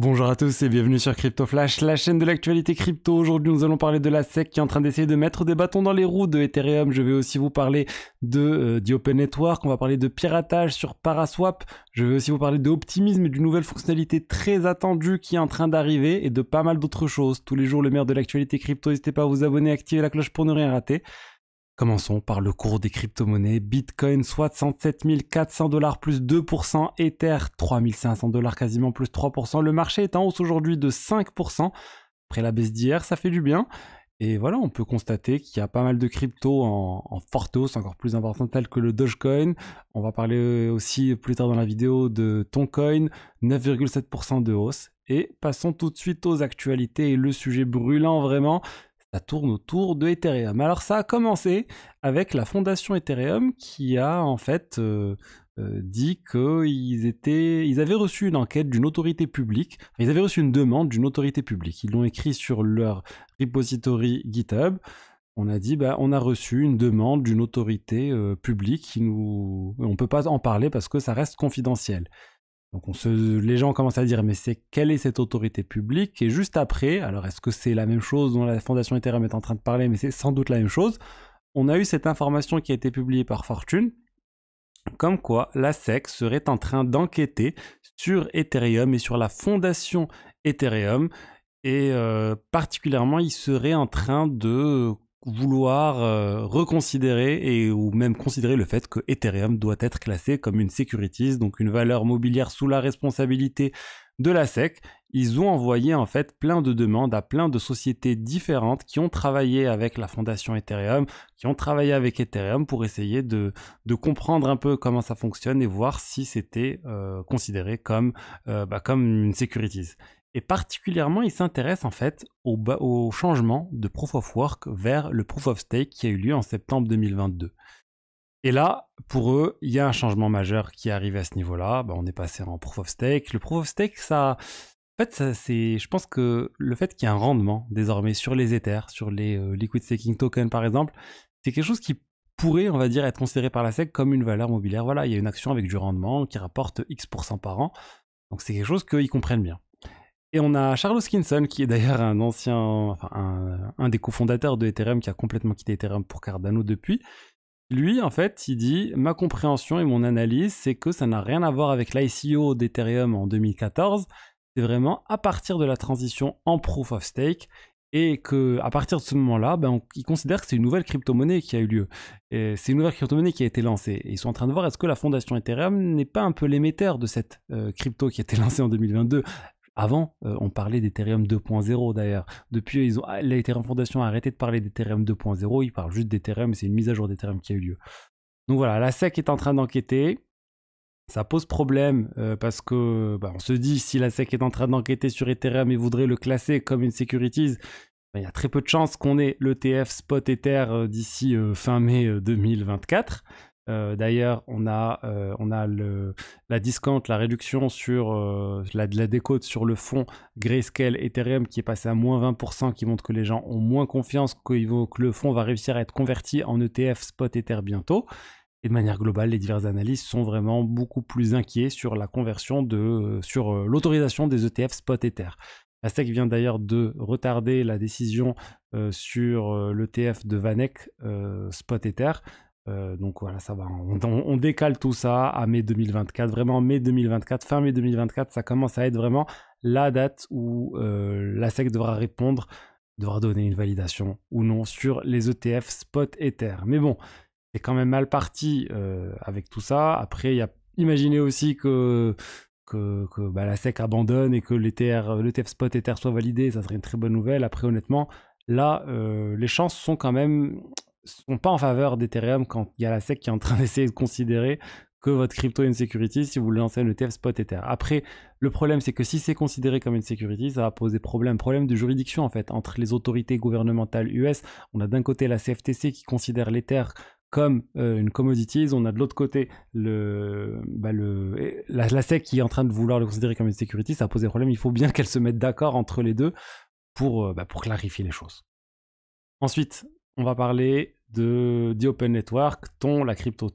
Bonjour à tous et bienvenue sur Crypto Flash, la chaîne de l'actualité crypto. Aujourd'hui, nous allons parler de la SEC qui est en train d'essayer de mettre des bâtons dans les roues de Ethereum. Je vais aussi vous parler de The euh, Open Network, on va parler de piratage sur Paraswap. Je vais aussi vous parler d'optimisme et d'une nouvelle fonctionnalité très attendue qui est en train d'arriver et de pas mal d'autres choses. Tous les jours, le maire de l'actualité crypto, n'hésitez pas à vous abonner, activer la cloche pour ne rien rater. Commençons par le cours des crypto-monnaies. Bitcoin, 67 400 dollars plus 2%. Ether, 3500 dollars quasiment plus 3%. Le marché est en hausse aujourd'hui de 5%. Après la baisse d'hier, ça fait du bien. Et voilà, on peut constater qu'il y a pas mal de cryptos en, en, forte hausse, encore plus importante telle que le Dogecoin. On va parler aussi plus tard dans la vidéo de Toncoin, 9,7% de hausse. Et passons tout de suite aux actualités et le sujet brûlant vraiment, ça tourne autour de Ethereum. Alors ça a commencé avec la fondation Ethereum qui a en fait euh, euh, dit qu'ils ils avaient reçu une enquête d'une autorité publique, ils avaient reçu une demande d'une autorité publique. Ils l'ont écrit sur leur repository GitHub. On a dit, bah, on a reçu une demande d'une autorité euh, publique qui nous, on peut pas en parler parce que ça reste confidentiel. Donc les gens commencent à dire mais c'est quelle est cette autorité publique Et juste après, alors est-ce que c'est la même chose dont la Fondation Ethereum est en train de parler Mais c'est sans doute la même chose. On a eu cette information qui a été publiée par Fortune, comme quoi la SEC serait en train d'enquêter sur Ethereum et sur la Fondation Ethereum. Et euh, particulièrement, il serait en train de vouloir euh, reconsidérer et ou même considérer le fait que Ethereum doit être classé comme une securities, donc une valeur mobilière sous la responsabilité de la SEC. Ils ont envoyé en fait plein de demandes à plein de sociétés différentes qui ont travaillé avec la fondation Ethereum, qui ont travaillé avec Ethereum pour essayer de, comprendre un peu comment ça fonctionne et voir si c'était euh, considéré comme, euh, bah, comme une securities. Et particulièrement, ils s'intéressent en fait au, au, changement de Proof of Work vers le Proof of Stake qui a eu lieu en septembre 2022. Et là, pour eux, il y a un changement majeur qui est arrivé à ce niveau-là. Bah, on est passé en Proof of Stake. Le Proof of Stake, ça, en fait, c'est, je pense que le fait qu'il y ait un rendement désormais sur les Ethers, sur les euh, Liquid Staking Token par exemple, c'est quelque chose qui pourrait, on va dire, être considéré par la SEC comme une valeur mobilière. Voilà, il y a une action avec du rendement qui rapporte X% par an. Donc c'est quelque chose qu'ils comprennent bien. Et on a Charles Kinson, qui est d'ailleurs un ancien, un, des cofondateurs de Ethereum, qui a complètement quitté Ethereum pour Cardano depuis. Lui, en fait, il dit Ma compréhension et mon analyse, c'est que ça n'a rien à voir avec l'ICO d'Ethereum en 2014. C'est vraiment à partir de la transition en proof of stake et que à partir de ce moment-là, ben, ils considèrent que c'est une nouvelle crypto-monnaie qui a eu lieu. C'est une nouvelle crypto-monnaie qui a été lancée. ils sont en train de voir est-ce que la fondation Ethereum n'est pas un peu l'émetteur de cette euh, crypto qui a été lancée en 2022 avant, euh, on parlait d'Ethereum 2.0 d'ailleurs. Depuis, ils ont, ah, l'Ethereum Foundation a arrêté de parler d'Ethereum 2.0, ils parlent juste d'Ethereum, c'est une mise à jour d'Ethereum qui a eu lieu. Donc voilà, la SEC est en train d'enquêter. Ça pose problème euh, parce que bah, on se dit si la SEC est en train d'enquêter sur Ethereum et voudrait le classer comme une securities, bah, il y a très peu de chances qu'on ait l'ETF Spot Ether euh, d'ici fin mai 2024. Euh, d'ailleurs, on a, euh, la discount, la réduction sur euh, la, décote sur le fond Grayscale Ethereum qui est passé à moins 20%, qui montre que les gens ont moins confiance qu vont, que le fonds va réussir à être converti en ETF spot Ether bientôt. Et de manière globale, les diverses analyses sont vraiment beaucoup plus inquiets sur la conversion de, sur l'autorisation des ETF spot Ether. La vient d'ailleurs de retarder la décision sur l'ETF de Vanek Spot Ether euh, donc voilà, ça va. On, décale tout ça à mai 2024. Vraiment, mai 2024, fin mai 2024, ça commence à être vraiment la date où euh, la SEC devra répondre, devra donner une validation ou non sur les ETF spot Ether. Mais bon, c'est quand même mal parti euh, avec tout ça. Après, y a, imaginez aussi que que, bah, la SEC abandonne et que l'ETF spot Ether soit validé, ça serait une très bonne nouvelle. Après, honnêtement, là, les chances sont quand même sont pas en faveur d'Ethereum quand il y a la SEC qui est en train d'essayer de considérer que votre crypto est une security si vous lancez un ETF spot Ether. Après, le problème, c'est que si c'est considéré comme une security, ça va poser problème. Problème de juridiction, en fait, entre les autorités gouvernementales US. On a d'un côté la CFTC qui considère l'Ether comme euh, une commodities, on a de l'autre côté le, bah, la, SEC qui est en train de vouloir le considérer comme une security, ça pose des problèmes. Il faut bien qu'elles se mettent d'accord entre les deux pour euh, bah, clarifier les choses. Ensuite, on va parler de The Open Network, ton, la crypto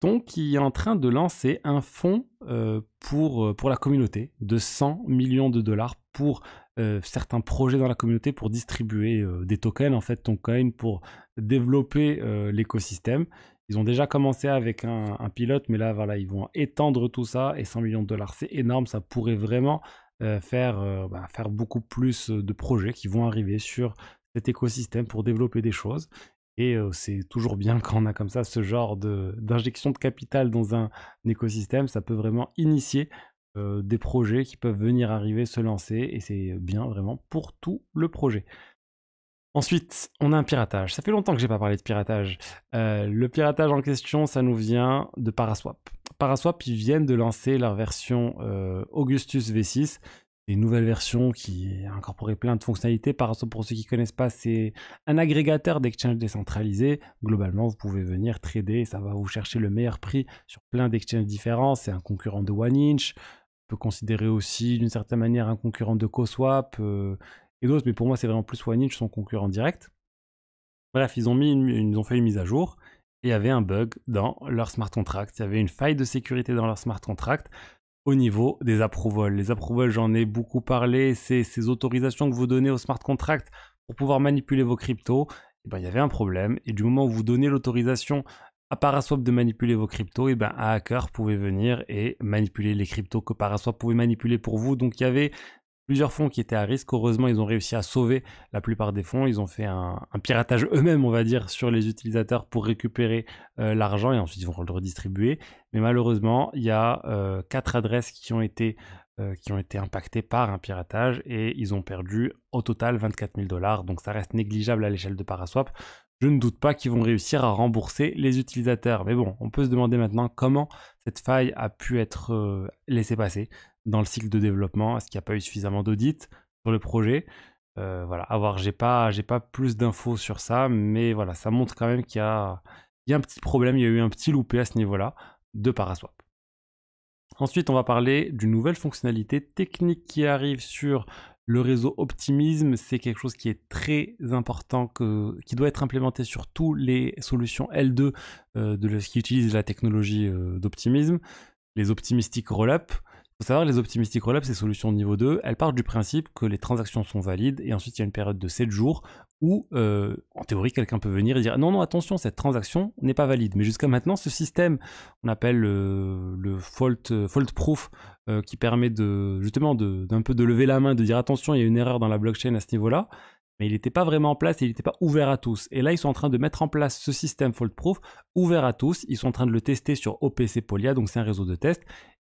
ton, qui est en train de lancer un fonds euh, pour, euh, pour la communauté de 100 millions de dollars pour euh, certains projets dans la communauté pour distribuer des tokens, en fait, ton coin pour développer l'écosystème. Ils ont déjà commencé avec un, pilote, mais là, voilà, ils vont étendre tout ça et 100 millions de dollars, c'est énorme. Ça pourrait vraiment faire, bah, faire beaucoup plus de projets qui vont arriver sur cet écosystème pour développer des choses. Et euh, c'est toujours bien quand on a comme ça ce genre d'injection de, capital dans un, écosystème. Ça peut vraiment initier euh, des projets qui peuvent venir arriver, se lancer. Et c'est bien vraiment pour tout le projet. Ensuite, on a un piratage. Ça fait longtemps que j'ai pas parlé de piratage. Euh, le piratage en question, ça nous vient de Paraswap. Paraswap, ils viennent de lancer leur version Augustus V6 une nouvelle version qui a plein de fonctionnalités. Par exemple, pour ceux qui ne connaissent pas, c'est un agrégateur d'exchanges décentralisés. Globalement, vous pouvez venir trader, ça va vous chercher le meilleur prix sur plein d'exchanges différents. C'est un concurrent de OneInch, on peut considérer aussi d'une certaine manière un concurrent de CoSwap euh, et d'autres, mais pour moi, c'est vraiment plus OneInch, son concurrent direct. Bref, ils ont, mis ils ont fait une mise à jour et il y avait un bug dans leur smart contract. Il y avait une faille de sécurité dans leur smart contract au niveau des approvals. Les approvals, j'en ai beaucoup parlé, c'est ces autorisations que vous donnez au smart contract pour pouvoir manipuler vos cryptos. Et eh ben, il y avait un problème. Et du moment où vous donnez l'autorisation à Paraswap de manipuler vos cryptos, et eh ben un hacker pouvait venir et manipuler les cryptos que Paraswap pouvait manipuler pour vous. Donc il y avait plusieurs fonds qui étaient à risque. Heureusement, ils ont réussi à sauver la plupart des fonds. Ils ont fait un, piratage eux-mêmes, on va dire, sur les utilisateurs pour récupérer euh, l'argent et ensuite ils vont le redistribuer. Mais malheureusement, il y a euh, quatre adresses qui ont été euh, qui ont été impactées par un piratage et ils ont perdu au total 24 000 dollars. Donc ça reste négligeable à l'échelle de Paraswap. Je ne doute pas qu'ils vont réussir à rembourser les utilisateurs. Mais bon, on peut se demander maintenant comment cette faille a pu être laissée passer dans le cycle de développement Est-ce qu'il n'y a pas eu suffisamment d'audit sur le projet euh, Voilà, à voir, j'ai pas, pas plus d'infos sur ça, mais voilà, ça montre quand même qu'il y a, un petit problème, il y a eu un petit loupé à ce niveau-là de Paraswap. Ensuite, on va parler d'une nouvelle fonctionnalité technique qui arrive sur le réseau Optimisme. C'est quelque chose qui est très important, qui doit être implémenté sur toutes les solutions L2 euh, qui utilisent la technologie euh, d'Optimisme, les Optimistic Rollup faut savoir les optimistic rollups, ces solutions de niveau 2, elles partent du principe que les transactions sont valides et ensuite il y a une période de 7 jours où, euh, en théorie, quelqu'un peut venir et dire non, non, attention, cette transaction n'est pas valide. Mais jusqu'à maintenant, ce système, on appelle euh, le fault, euh, proof, qui permet de, justement d'un peu de lever la main, de dire attention, il y a une erreur dans la blockchain à ce niveau-là, mais il n'était pas vraiment en place et il n'était pas ouvert à tous. Et là, ils sont en train de mettre en place ce système fault-proof ouvert à tous. Ils sont en train de le tester sur OPC Polia, donc c'est un réseau de tests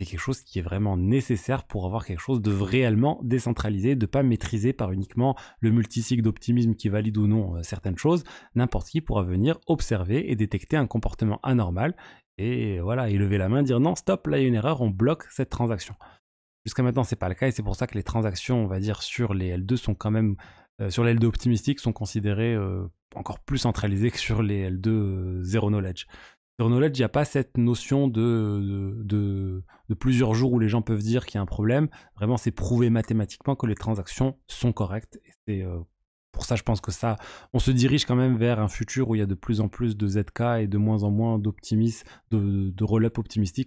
c'est quelque chose qui est vraiment nécessaire pour avoir quelque chose de réellement décentralisé, de ne pas maîtriser par uniquement le multisig d'optimisme qui valide ou non euh, certaines choses. N'importe qui pourra venir observer et détecter un comportement anormal et voilà, et lever la main, dire non, stop, là il y a une erreur, on bloque cette transaction. Jusqu'à maintenant, c'est pas le cas et c'est pour ça que les transactions, on va dire, sur les L2 sont quand même, euh, sur les L2 optimistiques sont considérées euh, encore plus centralisées que sur les L2 zero knowledge. Sur knowledge, il n'y a pas cette notion de, plusieurs jours où les gens peuvent dire qu'il y a un problème. Vraiment, c'est prouver mathématiquement que les transactions sont correctes. c'est euh, pour ça, je pense que ça, on se dirige quand même vers un futur où il y a de plus en plus de ZK et de moins en moins d'optimistes, de, de roll-up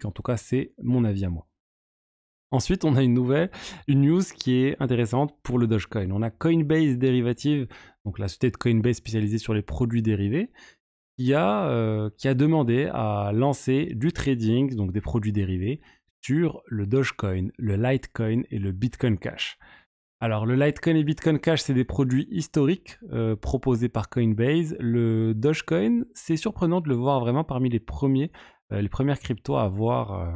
En tout cas, c'est mon avis à moi. Ensuite, on a une nouvelle, une news qui est intéressante pour le Dogecoin. On a Coinbase Derivative, donc la société de Coinbase spécialisée sur les produits dérivés, qui a, euh, qui a demandé à lancer du trading, donc des produits dérivés, sur le Dogecoin, le Litecoin et le Bitcoin Cash. Alors, le Litecoin et Bitcoin Cash, c'est des produits historiques euh, proposés par Coinbase. Le Dogecoin, c'est surprenant de le voir vraiment parmi les premiers, euh, les premières cryptos à avoir,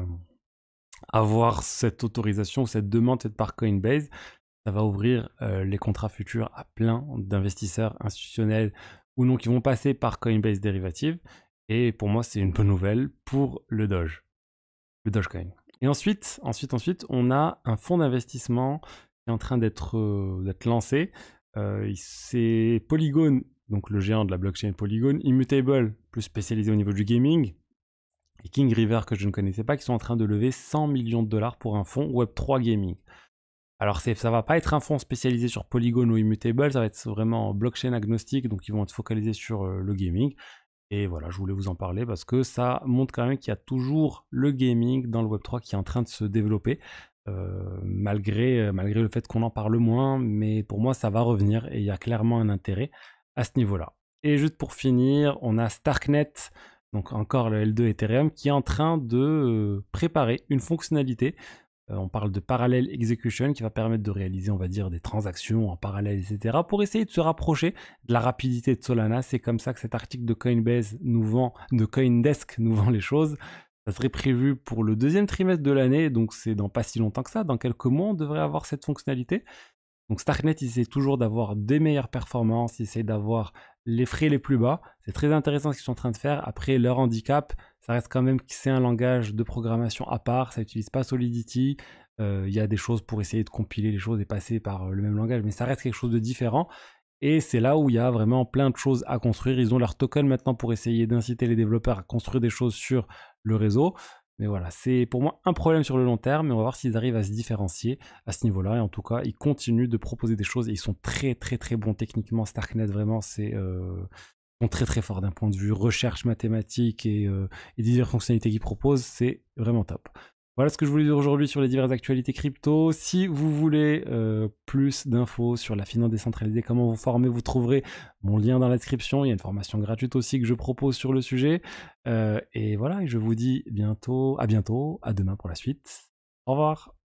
avoir cette autorisation, cette demande faite par Coinbase. Ça va ouvrir les contrats futurs à plein d'investisseurs institutionnels, ou non, qui vont passer par Coinbase Dérivative. Et pour moi, c'est une bonne nouvelle pour le Doge, le Dogecoin. Et ensuite, ensuite, ensuite, on a un fonds d'investissement qui est en train d'être euh, lancé. Euh, c'est Polygon, donc le géant de la blockchain Polygon, Immutable, plus spécialisé au niveau du gaming, et King River que je ne connaissais pas, qui sont en train de lever 100 millions de dollars pour un fonds Web3 Gaming. Alors ça va pas être un fonds spécialisé sur Polygon ou Immutable, ça va être vraiment blockchain agnostique, donc ils vont être focalisés sur euh, le gaming. Et voilà, je voulais vous en parler parce que ça montre quand même qu'il y a toujours le gaming dans le Web3 qui est en train de se développer. Euh, malgré, euh, malgré le fait qu'on en parle moins, mais pour moi ça va revenir et il y a clairement un intérêt à ce niveau-là. Et juste pour finir, on a Starknet, donc encore le L2 Ethereum, qui est en train de préparer une fonctionnalité euh, on parle de parallel execution qui va permettre de réaliser, on va dire, des transactions en parallèle, etc. pour essayer de se rapprocher de la rapidité de Solana. C'est comme ça que cet article de Coinbase nous vend, de Coindesk nous vend les choses. Ça serait prévu pour le deuxième trimestre de l'année, donc c'est dans pas si longtemps que ça. Dans quelques mois, on devrait avoir cette fonctionnalité. Donc Starknet, il essaie toujours d'avoir des meilleures performances, il essaie d'avoir les frais les plus bas. C'est très intéressant ce qu'ils sont en train de faire. Après, leur handicap, reste quand même que c'est un langage de programmation à part, ça n'utilise pas Solidity. Euh, il y a des choses pour essayer de compiler les choses et passer par euh, le même langage, mais ça reste quelque chose de différent. Et c'est là où il y a vraiment plein de choses à construire. Ils ont leur token maintenant pour essayer d'inciter les développeurs à construire des choses sur le réseau. Mais voilà, c'est pour moi un problème sur le long terme, mais on va voir s'ils arrivent à se différencier à ce niveau-là. Et en tout cas, ils continuent de proposer des choses et ils sont très très très bons techniquement. Starknet, vraiment, c'est euh, très très fort d'un point de vue recherche mathématique euh, et, diverses fonctionnalités qu'ils proposent, c'est vraiment top. Voilà ce que je voulais dire aujourd'hui sur les diverses actualités crypto. Si vous voulez euh, plus d'infos sur la finance décentralisée, comment vous former, vous trouverez mon lien dans la description. Il y a une formation gratuite aussi que je propose sur le sujet. Euh, et voilà, je vous dis bientôt, à bientôt, à demain pour la suite. Au revoir.